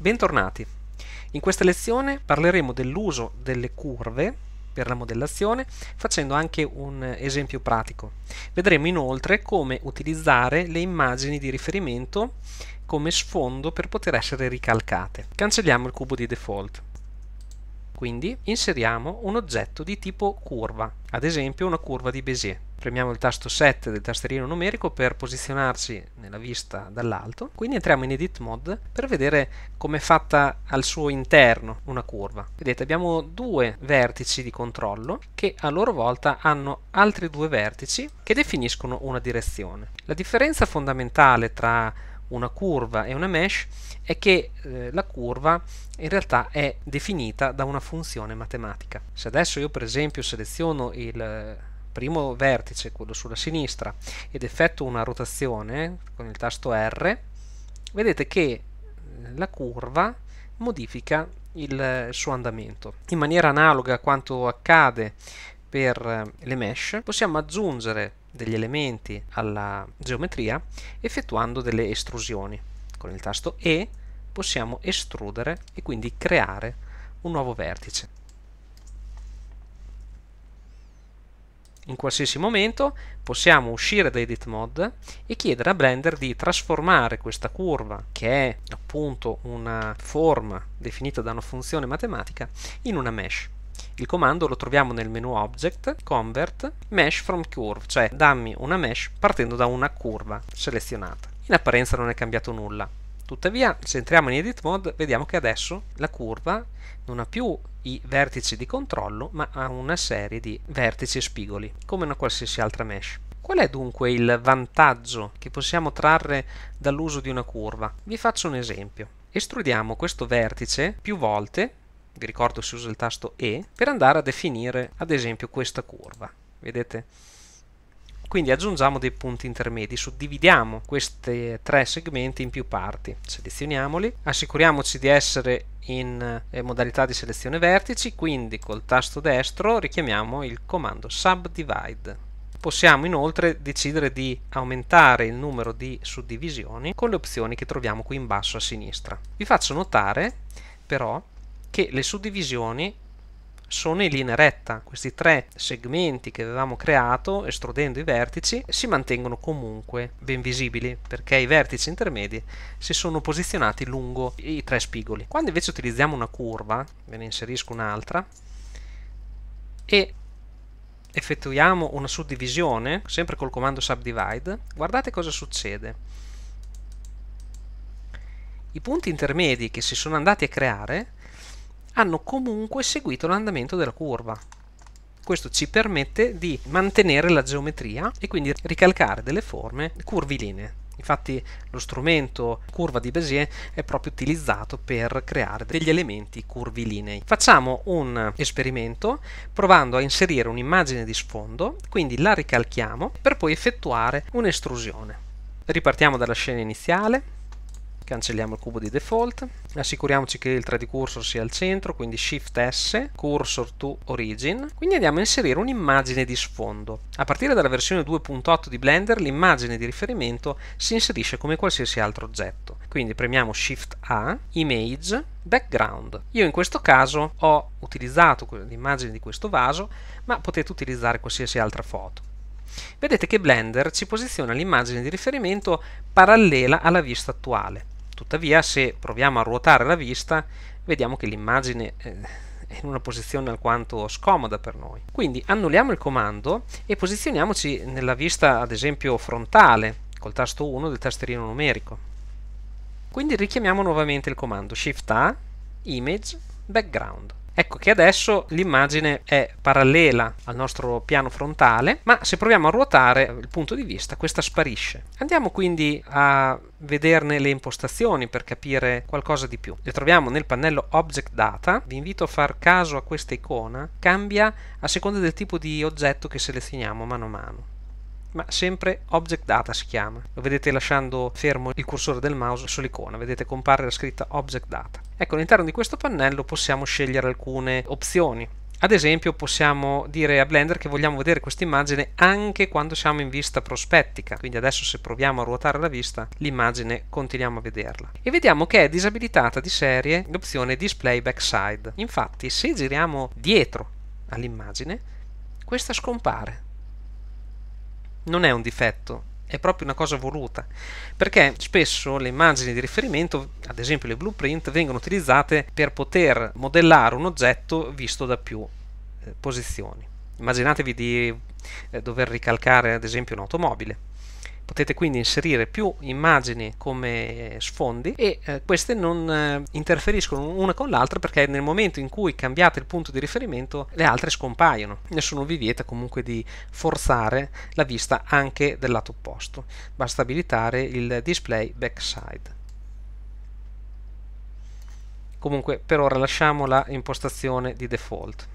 Bentornati! In questa lezione parleremo dell'uso delle curve per la modellazione facendo anche un esempio pratico. Vedremo inoltre come utilizzare le immagini di riferimento come sfondo per poter essere ricalcate. Cancelliamo il cubo di default. Quindi inseriamo un oggetto di tipo curva, ad esempio una curva di Bézier premiamo il tasto 7 del tastierino numerico per posizionarci nella vista dall'alto. Quindi entriamo in Edit Mode per vedere come è fatta al suo interno una curva. Vedete abbiamo due vertici di controllo che a loro volta hanno altri due vertici che definiscono una direzione. La differenza fondamentale tra una curva e una mesh è che eh, la curva in realtà è definita da una funzione matematica. Se adesso io per esempio seleziono il primo vertice, quello sulla sinistra, ed effetto una rotazione con il tasto R, vedete che eh, la curva modifica il eh, suo andamento. In maniera analoga a quanto accade per eh, le mesh, possiamo aggiungere degli elementi alla geometria effettuando delle estrusioni. Con il tasto E possiamo estrudere e quindi creare un nuovo vertice. In qualsiasi momento possiamo uscire da Edit Mode e chiedere a Blender di trasformare questa curva, che è appunto una forma definita da una funzione matematica, in una mesh. Il comando lo troviamo nel menu Object, Convert, Mesh from Curve, cioè dammi una mesh partendo da una curva selezionata. In apparenza non è cambiato nulla, Tuttavia, se entriamo in edit mode, vediamo che adesso la curva non ha più i vertici di controllo, ma ha una serie di vertici e spigoli, come una qualsiasi altra mesh. Qual è dunque il vantaggio che possiamo trarre dall'uso di una curva? Vi faccio un esempio. Estrudiamo questo vertice più volte, vi ricordo si usa il tasto E, per andare a definire ad esempio questa curva. Vedete? Quindi aggiungiamo dei punti intermedi, suddividiamo questi tre segmenti in più parti, selezioniamoli, assicuriamoci di essere in eh, modalità di selezione vertici, quindi col tasto destro richiamiamo il comando subdivide. Possiamo inoltre decidere di aumentare il numero di suddivisioni con le opzioni che troviamo qui in basso a sinistra. Vi faccio notare però che le suddivisioni sono in linea retta. Questi tre segmenti che avevamo creato, estrudendo i vertici, si mantengono comunque ben visibili perché i vertici intermedi si sono posizionati lungo i tre spigoli. Quando invece utilizziamo una curva, ve ne inserisco un'altra, e effettuiamo una suddivisione, sempre col comando subdivide, guardate cosa succede. I punti intermedi che si sono andati a creare hanno comunque seguito l'andamento della curva. Questo ci permette di mantenere la geometria e quindi ricalcare delle forme curvilinee. Infatti lo strumento curva di Bézier è proprio utilizzato per creare degli elementi curvilinei. Facciamo un esperimento provando a inserire un'immagine di sfondo, quindi la ricalchiamo per poi effettuare un'estrusione. Ripartiamo dalla scena iniziale, cancelliamo il cubo di default, assicuriamoci che il 3D cursor sia al centro, quindi Shift S, cursor to origin, quindi andiamo a inserire un'immagine di sfondo. A partire dalla versione 2.8 di Blender l'immagine di riferimento si inserisce come qualsiasi altro oggetto, quindi premiamo Shift A, Image, Background. Io in questo caso ho utilizzato l'immagine di questo vaso, ma potete utilizzare qualsiasi altra foto. Vedete che Blender ci posiziona l'immagine di riferimento parallela alla vista attuale. Tuttavia se proviamo a ruotare la vista vediamo che l'immagine eh, è in una posizione alquanto scomoda per noi. Quindi annulliamo il comando e posizioniamoci nella vista ad esempio frontale col tasto 1 del tasterino numerico. Quindi richiamiamo nuovamente il comando Shift A, Image, Background. Ecco che adesso l'immagine è parallela al nostro piano frontale, ma se proviamo a ruotare il punto di vista, questa sparisce. Andiamo quindi a vederne le impostazioni per capire qualcosa di più. Le troviamo nel pannello Object Data. Vi invito a far caso a questa icona. Cambia a seconda del tipo di oggetto che selezioniamo mano a mano ma sempre Object Data si chiama. Lo vedete lasciando fermo il cursore del mouse sull'icona, vedete compare la scritta Object Data. Ecco, all'interno di questo pannello possiamo scegliere alcune opzioni. Ad esempio possiamo dire a Blender che vogliamo vedere questa immagine anche quando siamo in vista prospettica, quindi adesso se proviamo a ruotare la vista l'immagine continuiamo a vederla. E vediamo che è disabilitata di serie l'opzione Display Backside. Infatti se giriamo dietro all'immagine questa scompare, non è un difetto, è proprio una cosa voluta, perché spesso le immagini di riferimento, ad esempio le blueprint, vengono utilizzate per poter modellare un oggetto visto da più eh, posizioni. Immaginatevi di eh, dover ricalcare ad esempio un'automobile Potete quindi inserire più immagini come sfondi e eh, queste non eh, interferiscono una con l'altra perché nel momento in cui cambiate il punto di riferimento le altre scompaiono. Nessuno vi vieta comunque di forzare la vista anche del lato opposto. Basta abilitare il display backside comunque per ora lasciamo la impostazione di default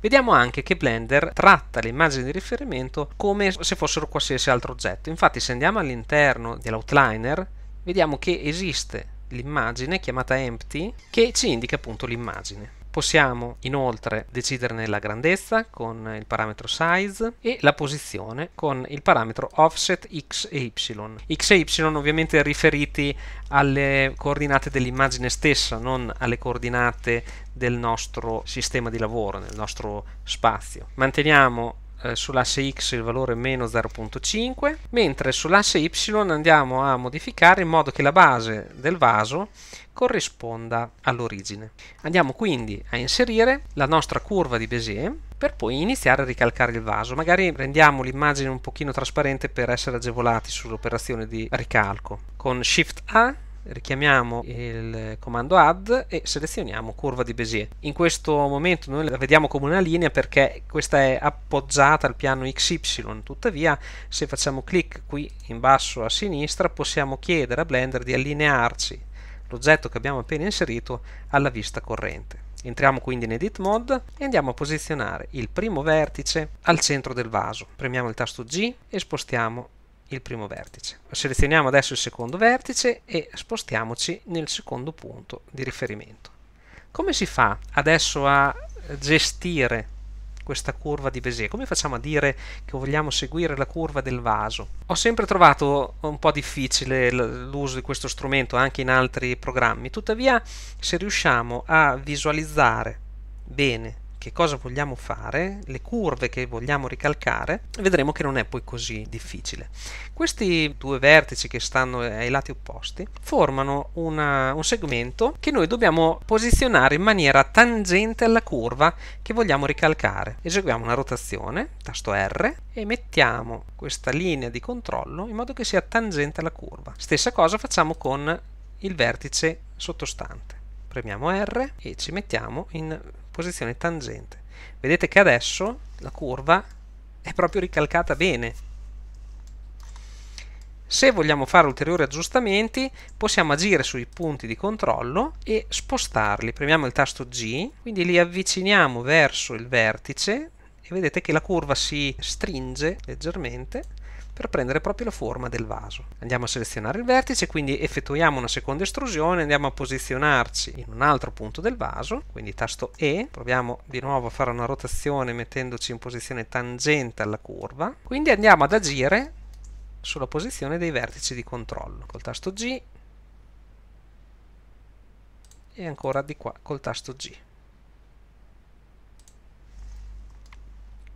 Vediamo anche che Blender tratta le immagini di riferimento come se fossero qualsiasi altro oggetto. Infatti se andiamo all'interno dell'outliner vediamo che esiste l'immagine chiamata empty che ci indica appunto l'immagine. Possiamo inoltre deciderne la grandezza con il parametro size e la posizione con il parametro offset x e y. x e y ovviamente riferiti alle coordinate dell'immagine stessa, non alle coordinate del nostro sistema di lavoro, nel nostro spazio. Manteniamo eh, sull'asse x il valore meno 0.5, mentre sull'asse y andiamo a modificare in modo che la base del vaso corrisponda all'origine. Andiamo quindi a inserire la nostra curva di Bézier per poi iniziare a ricalcare il vaso. Magari rendiamo l'immagine un pochino trasparente per essere agevolati sull'operazione di ricalco. Con Shift A richiamiamo il comando add e selezioniamo curva di Bézier. In questo momento noi la vediamo come una linea perché questa è appoggiata al piano XY, tuttavia se facciamo clic qui in basso a sinistra possiamo chiedere a Blender di allinearci l'oggetto che abbiamo appena inserito alla vista corrente. Entriamo quindi in Edit Mode e andiamo a posizionare il primo vertice al centro del vaso. Premiamo il tasto G e spostiamo il primo vertice. Selezioniamo adesso il secondo vertice e spostiamoci nel secondo punto di riferimento. Come si fa adesso a gestire questa curva di Bézier? Come facciamo a dire che vogliamo seguire la curva del vaso? Ho sempre trovato un po' difficile l'uso di questo strumento anche in altri programmi, tuttavia se riusciamo a visualizzare bene che cosa vogliamo fare, le curve che vogliamo ricalcare, vedremo che non è poi così difficile. Questi due vertici che stanno eh, ai lati opposti formano una, un segmento che noi dobbiamo posizionare in maniera tangente alla curva che vogliamo ricalcare. Eseguiamo una rotazione, tasto R, e mettiamo questa linea di controllo in modo che sia tangente alla curva. Stessa cosa facciamo con il vertice sottostante. Premiamo R e ci mettiamo in posizione tangente. Vedete che adesso la curva è proprio ricalcata bene. Se vogliamo fare ulteriori aggiustamenti possiamo agire sui punti di controllo e spostarli. Premiamo il tasto G, quindi li avviciniamo verso il vertice e vedete che la curva si stringe leggermente per prendere proprio la forma del vaso. Andiamo a selezionare il vertice, quindi effettuiamo una seconda estrusione, andiamo a posizionarci in un altro punto del vaso, quindi tasto E, proviamo di nuovo a fare una rotazione mettendoci in posizione tangente alla curva, quindi andiamo ad agire sulla posizione dei vertici di controllo. Col tasto G e ancora di qua col tasto G.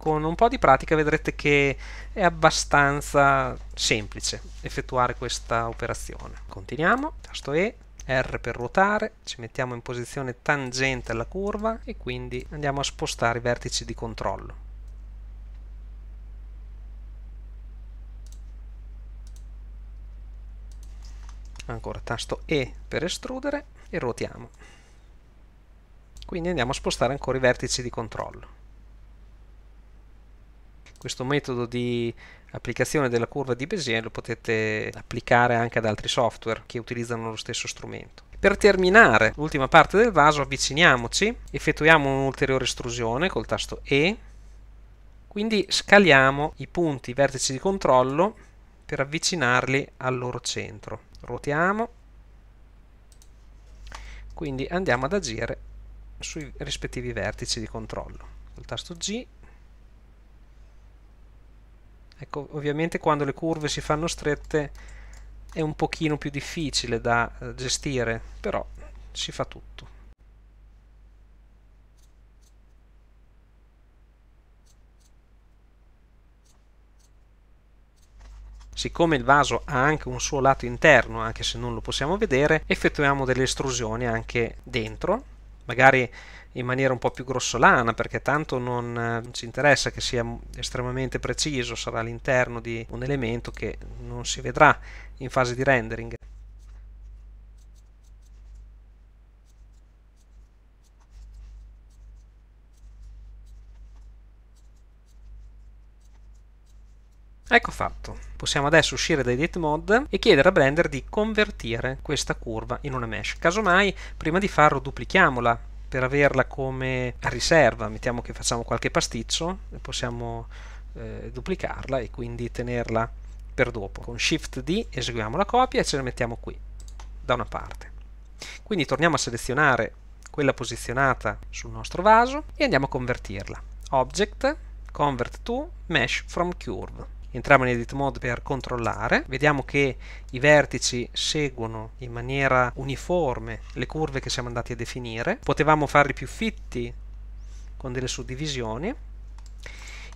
con un po' di pratica vedrete che è abbastanza semplice effettuare questa operazione. Continuiamo, tasto E, R per ruotare, ci mettiamo in posizione tangente alla curva e quindi andiamo a spostare i vertici di controllo. Ancora tasto E per estrudere e ruotiamo. Quindi andiamo a spostare ancora i vertici di controllo questo metodo di applicazione della curva di Bézier lo potete applicare anche ad altri software che utilizzano lo stesso strumento. Per terminare l'ultima parte del vaso avviciniamoci, effettuiamo un'ulteriore estrusione col tasto E, quindi scaliamo i punti, vertici di controllo per avvicinarli al loro centro. Ruotiamo, quindi andiamo ad agire sui rispettivi vertici di controllo. Col tasto G Ecco, ovviamente quando le curve si fanno strette è un pochino più difficile da eh, gestire, però si fa tutto. Siccome il vaso ha anche un suo lato interno, anche se non lo possiamo vedere, effettuiamo delle estrusioni anche dentro magari in maniera un po' più grossolana perché tanto non, eh, ci interessa che sia estremamente preciso, sarà all'interno di un elemento che non si vedrà in fase di rendering. Ecco fatto. Possiamo adesso uscire da edit mode e chiedere a Blender di convertire questa curva in una mesh. Casomai, prima di farlo, duplichiamola per averla come riserva. Mettiamo che facciamo qualche pasticcio e possiamo eh, duplicarla e quindi tenerla per dopo. Con Shift D eseguiamo la copia e ce la mettiamo qui, da una parte. Quindi torniamo a selezionare quella posizionata sul nostro vaso e andiamo a convertirla. Object, Convert to, Mesh from Curve entriamo in edit mode per controllare vediamo che i vertici seguono in maniera uniforme le curve che siamo andati a definire potevamo farli più fitti con delle suddivisioni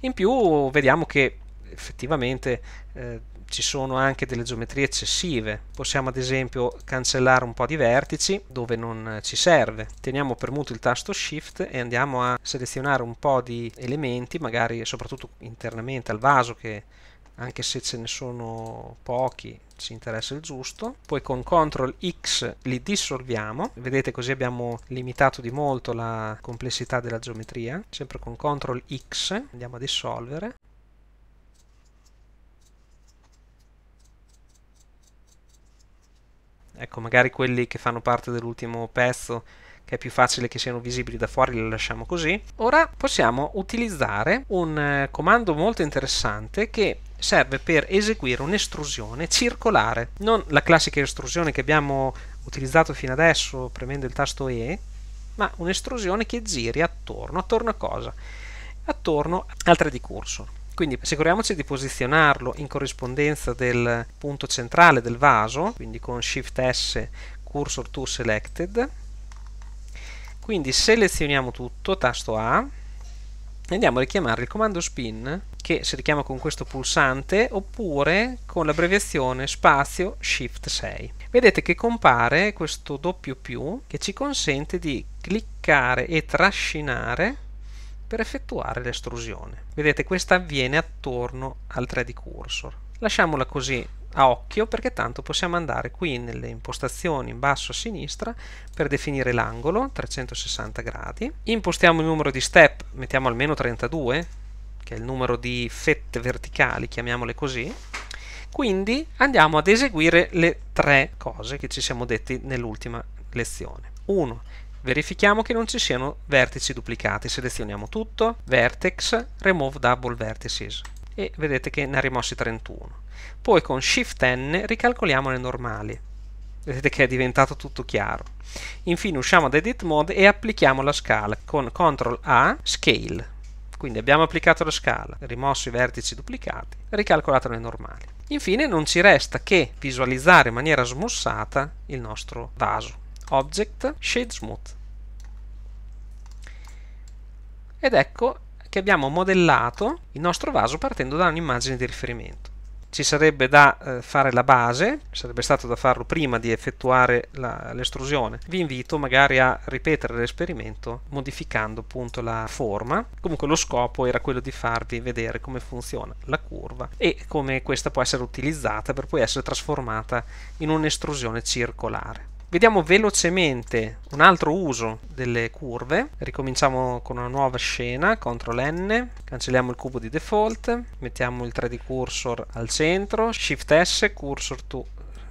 in più vediamo che effettivamente eh, ci sono anche delle geometrie eccessive. Possiamo ad esempio cancellare un po' di vertici dove non ci serve. Teniamo premuto il tasto Shift e andiamo a selezionare un po' di elementi, magari soprattutto internamente al vaso che anche se ce ne sono pochi ci interessa il giusto poi con CTRL X li dissolviamo vedete così abbiamo limitato di molto la complessità della geometria sempre con CTRL X andiamo a dissolvere Ecco, magari quelli che fanno parte dell'ultimo pezzo che è più facile che siano visibili da fuori, le lasciamo così. Ora possiamo utilizzare un eh, comando molto interessante che serve per eseguire un'estrusione circolare, non la classica estrusione che abbiamo utilizzato fino adesso premendo il tasto E, ma un'estrusione che giri attorno, attorno a cosa? Attorno al 3D cursor. Quindi assicuriamoci di posizionarlo in corrispondenza del punto centrale del vaso, quindi con Shift S cursor to selected. Quindi selezioniamo tutto, tasto A, e andiamo a richiamare il comando spin che si richiama con questo pulsante oppure con l'abbreviazione spazio shift 6 vedete che compare questo doppio più che ci consente di cliccare e trascinare per effettuare l'estrusione. Vedete, questa avviene attorno al 3D cursor. Lasciamola così a occhio perché tanto possiamo andare qui nelle impostazioni in basso a sinistra per definire l'angolo 360 gradi. Impostiamo il numero di step, mettiamo almeno 32, che è il numero di fette verticali, chiamiamole così. Quindi andiamo ad eseguire le tre cose che ci siamo detti nell'ultima lezione. 1. Verifichiamo che non ci siano vertici duplicati, selezioniamo tutto, vertex, remove double vertices e vedete che ne ha rimossi 31. Poi con Shift N ricalcoliamo le normali. Vedete che è diventato tutto chiaro. Infine usciamo da Edit Mode e applichiamo la scala con CTRL A, Scale. Quindi abbiamo applicato la scala, rimosso i vertici duplicati, ricalcolato le normali. Infine non ci resta che visualizzare in maniera smussata il nostro vaso. Object, Shade Smooth. ed ecco che abbiamo modellato il nostro vaso partendo da un'immagine di riferimento. Ci sarebbe da eh, fare la base, sarebbe stato da farlo prima di effettuare l'estrusione. Vi invito magari a ripetere l'esperimento modificando appunto la forma. Comunque lo scopo era quello di farvi vedere come funziona la curva e come questa può essere utilizzata per poi essere trasformata in un'estrusione circolare. Vediamo velocemente un altro uso delle curve. Ricominciamo con una nuova scena, CTRL N, cancelliamo il cubo di default, mettiamo il 3D cursor al centro, SHIFT S, cursor to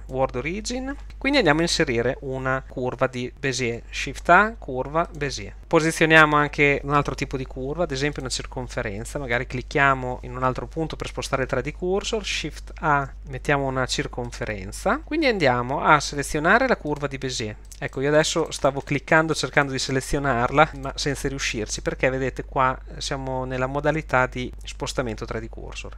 World Origin. Quindi andiamo a inserire una curva di Bézier, Shift A, curva Bézier. Posizioniamo anche un altro tipo di curva, ad esempio una circonferenza, magari clicchiamo in un altro punto per spostare il 3D cursor, Shift A, mettiamo una circonferenza. Quindi andiamo a selezionare la curva di Bézier. Ecco, io adesso stavo cliccando cercando di selezionarla, ma senza riuscirci, perché vedete qua siamo nella modalità di spostamento 3D cursor.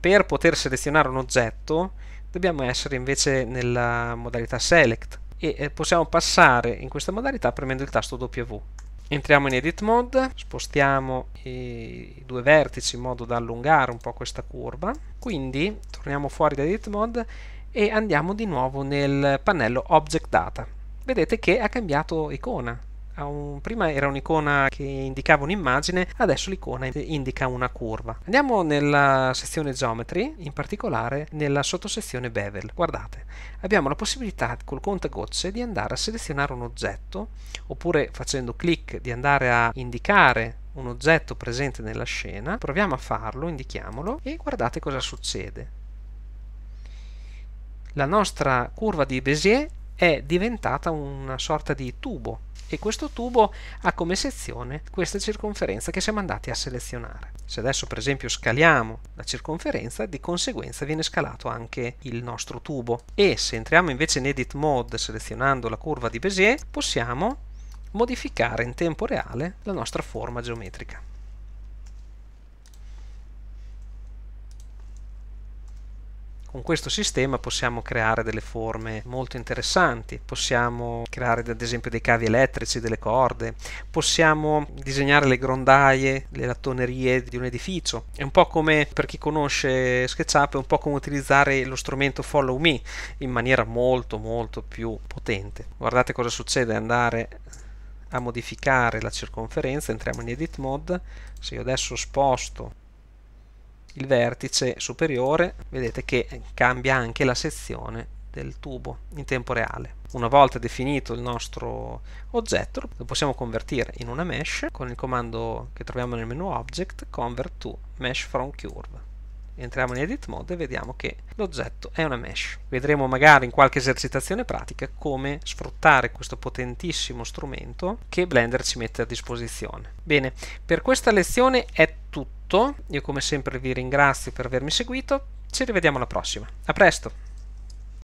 Per poter selezionare un oggetto dobbiamo essere invece nella modalità select e eh, possiamo passare in questa modalità premendo il tasto W. Entriamo in edit mode, spostiamo i due vertici in modo da allungare un po' questa curva, quindi torniamo fuori da edit mode e andiamo di nuovo nel pannello object data. Vedete che ha cambiato icona, un, prima era un'icona che indicava un'immagine, adesso l'icona indica una curva. Andiamo nella sezione Geometry, in particolare nella sottosezione Bevel. Guardate, abbiamo la possibilità col contagocce di andare a selezionare un oggetto, oppure facendo clic di andare a indicare un oggetto presente nella scena, proviamo a farlo, indichiamolo e guardate cosa succede. La nostra curva di Bézier è diventata una sorta di tubo e questo tubo ha come sezione questa circonferenza che siamo andati a selezionare. Se adesso per esempio scaliamo la circonferenza, di conseguenza viene scalato anche il nostro tubo e se entriamo invece in Edit Mode selezionando la curva di Bézier possiamo modificare in tempo reale la nostra forma geometrica. Con questo sistema possiamo creare delle forme molto interessanti, possiamo creare ad esempio dei cavi elettrici, delle corde, possiamo disegnare le grondaie, le lattonerie di un edificio. È un po' come, per chi conosce SketchUp, è un po' come utilizzare lo strumento Follow Me in maniera molto molto più potente. Guardate cosa succede, andare a modificare la circonferenza, entriamo in Edit Mode, se io adesso sposto il vertice superiore vedete che cambia anche la sezione del tubo in tempo reale. Una volta definito il nostro oggetto lo possiamo convertire in una mesh con il comando che troviamo nel menu object convert to mesh from curve entriamo in edit mode e vediamo che l'oggetto è una mesh. Vedremo magari in qualche esercitazione pratica come sfruttare questo potentissimo strumento che Blender ci mette a disposizione. Bene, per questa lezione è tutto. Io come sempre vi ringrazio per avermi seguito. Ci rivediamo alla prossima. A presto!